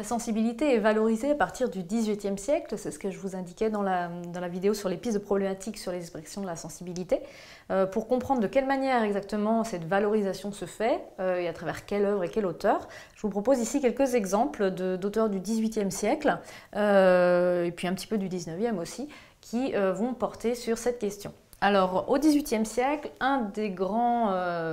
la sensibilité est valorisée à partir du XVIIIe siècle, c'est ce que je vous indiquais dans la, dans la vidéo sur les pistes de problématiques sur les expressions de la sensibilité, euh, pour comprendre de quelle manière exactement cette valorisation se fait euh, et à travers quelle œuvre et quel auteur. Je vous propose ici quelques exemples d'auteurs du XVIIIe siècle, euh, et puis un petit peu du XIXe aussi, qui vont porter sur cette question. Alors, au XVIIIe siècle, un des grands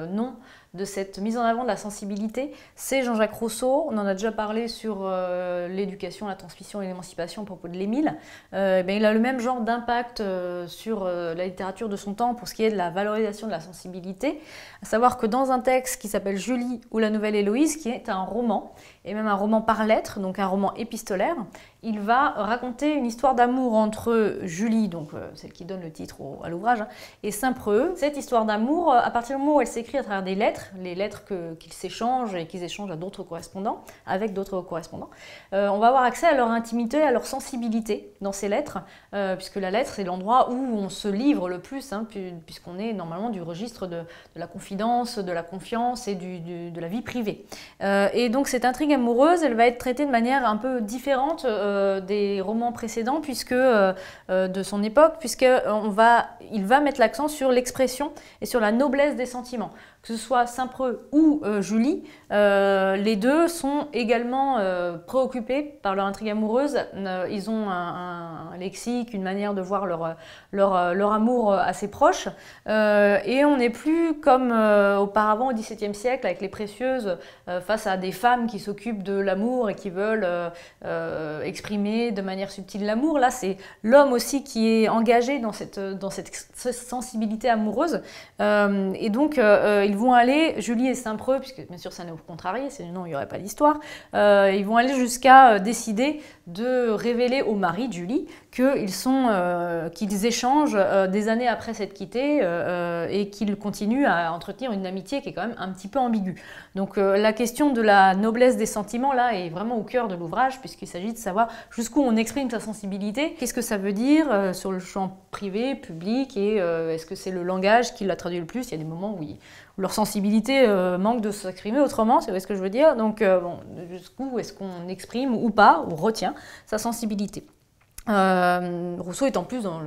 noms de cette mise en avant de la sensibilité, c'est Jean-Jacques Rousseau. On en a déjà parlé sur euh, l'éducation, la transmission et l'émancipation à propos de l'Émile. Euh, eh il a le même genre d'impact euh, sur euh, la littérature de son temps pour ce qui est de la valorisation de la sensibilité. À savoir que dans un texte qui s'appelle Julie ou la nouvelle Héloïse, qui est un roman, et même un roman par lettres, donc un roman épistolaire, il va raconter une histoire d'amour entre Julie, donc euh, celle qui donne le titre au, à l'ouvrage, hein, et Saint-Preux. Cette histoire d'amour, euh, à partir du moment où elle s'écrit à travers des lettres, les lettres qu'ils s'échangent et qu'ils échangent à d'autres correspondants, avec d'autres correspondants, euh, on va avoir accès à leur intimité, à leur sensibilité dans ces lettres, puisque la lettre, c'est l'endroit où on se livre le plus, hein, puisqu'on est normalement du registre de, la confidence, de la confiance et de la vie privée. et donc cette intrigue amoureuse, elle va être traitée de manière un peu différente euh, des romans précédents puisque, euh, euh, de son époque, puisqu'il va, il va mettre l'accent sur l'expression et sur la noblesse des sentiments. Que ce soit Saint-Preux ou Julie, les deux sont également préoccupés par leur intrigue amoureuse. ils ont un, lexique, une manière de voir leur, leur, leur amour assez proche. et on n'est plus comme auparavant au XVIIe siècle avec les précieuses face à des femmes qui s'occupent de l'amour et qui veulent euh, exprimer de manière subtile l'amour. Là, c'est l'homme aussi qui est engagé dans cette, dans cette sensibilité amoureuse. Euh, et donc, euh, euh, ils vont aller, Julie et Saint-Preux, puisque bien sûr, ça n'est au contrarié, sinon il n'y aurait pas d'histoire, ils vont aller jusqu'à décider de révéler au mari de Julie qu'ils sont, qu'ils échangent des années après s'être quittés et qu'ils continuent à entretenir une amitié qui est quand même un petit peu ambiguë. Donc, la question de la noblesse des sentiments, là, est vraiment au cœur de l'ouvrage, puisqu'il s'agit de savoir jusqu'où on exprime sa sensibilité, qu'est-ce que ça veut dire euh, sur le champ privé, public, et euh, est-ce que c'est le langage qui l'a traduit le plus Il y a des moments où, leur sensibilité euh, manque de s'exprimer autrement, c'est ce que je veux dire. Donc, jusqu'où est-ce qu'on exprime ou pas, ou retient sa sensibilité euh, Rousseau est en plus dans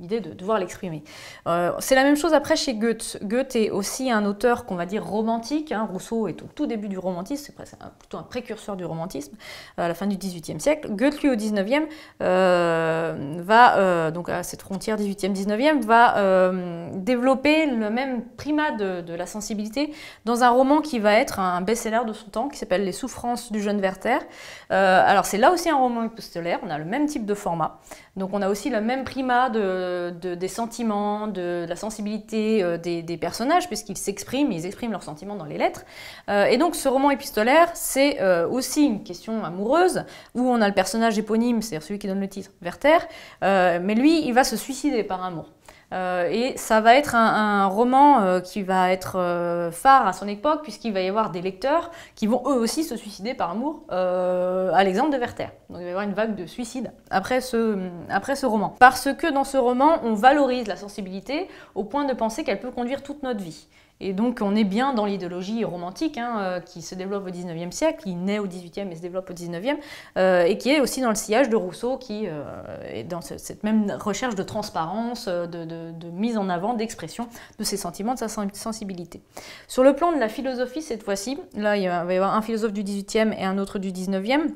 l'idée de devoir l'exprimer. Euh, c'est la même chose après chez Goethe. Goethe est aussi un auteur qu'on va dire romantique. Hein. Rousseau est au tout début du romantisme, c'est plutôt un précurseur du romantisme euh, à la fin du XVIIIe siècle. Goethe, lui, au XIXe, e va, donc à cette frontière 18e-19e va développer le même primat de, de, la sensibilité dans un roman qui va être un best-seller de son temps, qui s'appelle Les souffrances du jeune Werther. alors c'est là aussi un roman épistolaire, on a le même type de format. Donc on a aussi le même primat des sentiments, de, la sensibilité euh, des, personnages, puisqu'ils s'expriment, ils expriment leurs sentiments dans les lettres. Euh, et donc ce roman épistolaire, c'est euh, aussi une question amoureuse, où on a le personnage éponyme, c'est-à-dire celui qui donne le titre, Werther, mais lui, il va se suicider par amour. Euh, et ça va être un, roman euh, qui va être euh, phare à son époque, puisqu'il va y avoir des lecteurs qui vont eux aussi se suicider par amour, à l'exemple de Werther. Donc il va y avoir une vague de suicides après ce, après ce roman. Parce que dans ce roman, on valorise la sensibilité au point de penser qu'elle peut conduire toute notre vie. Et donc on est bien dans l'idéologie romantique hein, euh, qui se développe au XIXe siècle, qui naît au XVIIIe et se développe au XIXe, e euh, et qui est aussi dans le sillage de Rousseau, qui euh, est dans cette même recherche de transparence, de, mise en avant, d'expression de ses sentiments, de sa sensibilité. Sur le plan de la philosophie, cette fois-ci, là il va y avoir un philosophe du XVIIIe et un autre du XIXe,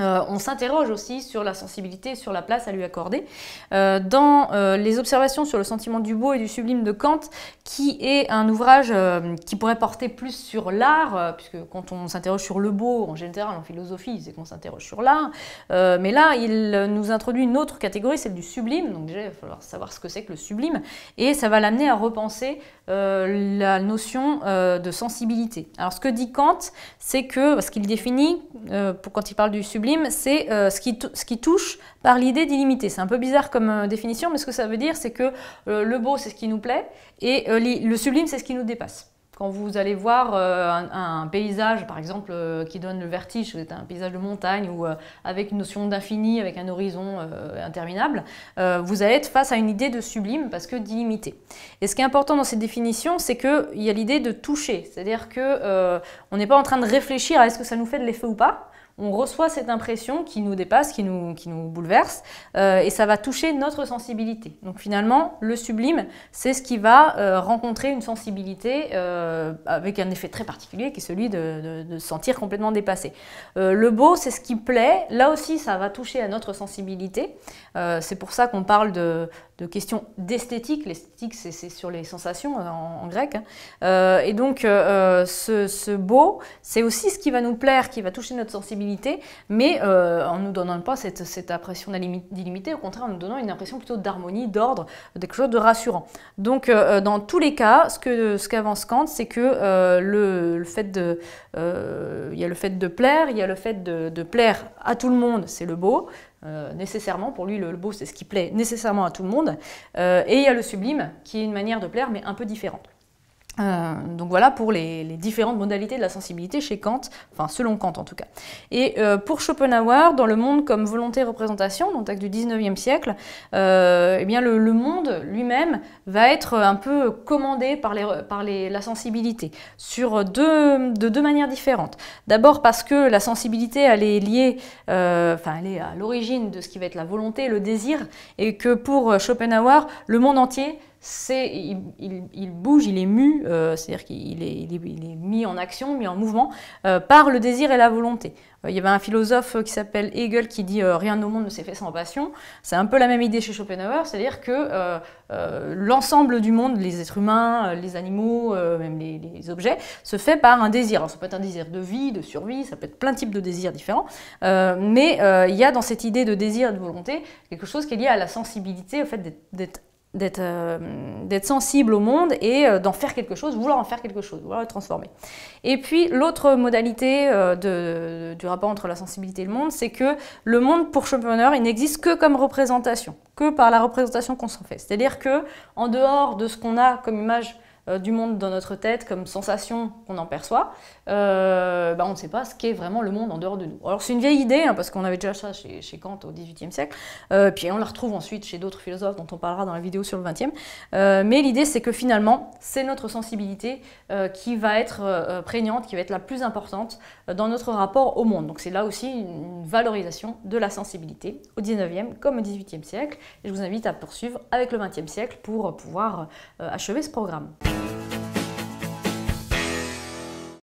euh, on s'interroge aussi sur la sensibilité, sur la place à lui accorder. Euh, dans euh, Les observations sur le sentiment du beau et du sublime de Kant, qui est un ouvrage qui pourrait porter plus sur l'art, puisque quand on s'interroge sur le beau, en général en philosophie, c'est qu'on s'interroge sur l'art, mais là, il nous introduit une autre catégorie, celle du sublime, donc déjà il va falloir savoir ce que c'est que le sublime, et ça va l'amener à repenser la notion de sensibilité. Alors ce que dit Kant, c'est que, parce qu'il définit, pour, quand il parle du sublime, sublime, c'est euh, ce, qui touche par l'idée d'illimité. C'est un peu bizarre comme euh, définition, mais ce que ça veut dire, c'est que euh, le beau, c'est ce qui nous plaît, et le sublime, c'est ce qui nous dépasse. Quand vous allez voir un, paysage, par exemple, qui donne le vertige, c'est un paysage de montagne ou avec une notion d'infini, avec un horizon interminable, vous allez être face à une idée de sublime parce que d'illimité. Et ce qui est important dans cette définition, c'est qu'il y a l'idée de toucher, c'est-à-dire que on n'est pas en train de réfléchir à est-ce que ça nous fait de l'effet ou pas, on reçoit cette impression qui nous dépasse, qui nous, qui nous bouleverse, euh, et ça va toucher notre sensibilité. Donc finalement, le sublime, c'est ce qui va euh, rencontrer une sensibilité euh, avec un effet très particulier qui est celui de, se sentir complètement dépassé. le beau, c'est ce qui plaît. Là aussi, ça va toucher à notre sensibilité. c'est pour ça qu'on parle de, de questions d'esthétique. L'esthétique, c'est sur les sensations euh, en, grec. Hein. Euh, et donc, euh, ce, beau, c'est aussi ce qui va nous plaire, qui va toucher notre sensibilité, mais euh, en nous donnant pas cette, impression d'illimité, au contraire, en nous donnant une impression plutôt d'harmonie, d'ordre, quelque chose de rassurant. Donc, dans tous les cas, ce que ce qu'avance Kant, c'est que le, fait de, il y a le fait de plaire, il y a le fait de, de plaire à tout le monde, c'est le beau. Euh, nécessairement, pour lui, le, beau, c'est ce qui plaît nécessairement à tout le monde. Euh, et il y a le sublime, qui est une manière de plaire, mais un peu différente. Euh, donc voilà pour les, différentes modalités de la sensibilité chez Kant, enfin selon Kant en tout cas. Et euh, pour Schopenhauer, dans le monde comme volonté-représentation, dans le du 19e siècle, euh, eh bien le, monde lui-même va être un peu commandé par, la sensibilité sur de deux manières différentes. D'abord parce que la sensibilité elle est liée, enfin elle est à l'origine de ce qui va être la volonté, le désir, et que pour Schopenhauer, le monde entier c'est il, bouge, il est mu, euh, c'est-à-dire qu'il est, mis en action, mis en mouvement euh, par le désir et la volonté. Euh, il y avait un philosophe qui s'appelle Hegel qui dit rien au monde ne s'est fait sans passion. C'est un peu la même idée chez Schopenhauer, c'est-à-dire que l'ensemble du monde, les êtres humains, les animaux, même les, les, objets, se fait par un désir. Alors, ça peut être un désir de vie, de survie, ça peut être plein de types de désirs différents, mais il y a dans cette idée de désir et de volonté quelque chose qui est lié à la sensibilité, au fait d'être euh, d'être sensible au monde et euh, d'en faire quelque chose, vouloir en faire quelque chose, vouloir le transformer. Et puis l'autre modalité euh, du rapport entre la sensibilité et le monde, c'est que le monde pour Schopenhauer, il n'existe que comme représentation, que par la représentation qu'on s'en fait. C'est-à-dire que en dehors de ce qu'on a comme image euh, du monde dans notre tête comme sensation qu'on en perçoit, euh, bah, on ne sait pas ce qu'est vraiment le monde en dehors de nous. Alors c'est une vieille idée, hein, parce qu'on avait déjà ça chez, Kant au XVIIIe siècle, euh, puis on la retrouve ensuite chez d'autres philosophes dont on parlera dans la vidéo sur le XXe. mais l'idée c'est que finalement, c'est notre sensibilité qui va être prégnante, qui va être la plus importante dans notre rapport au monde. Donc c'est là aussi une valorisation de la sensibilité au XIXe comme au XVIIIe siècle. Et je vous invite à poursuivre avec le XXe siècle pour pouvoir achever ce programme.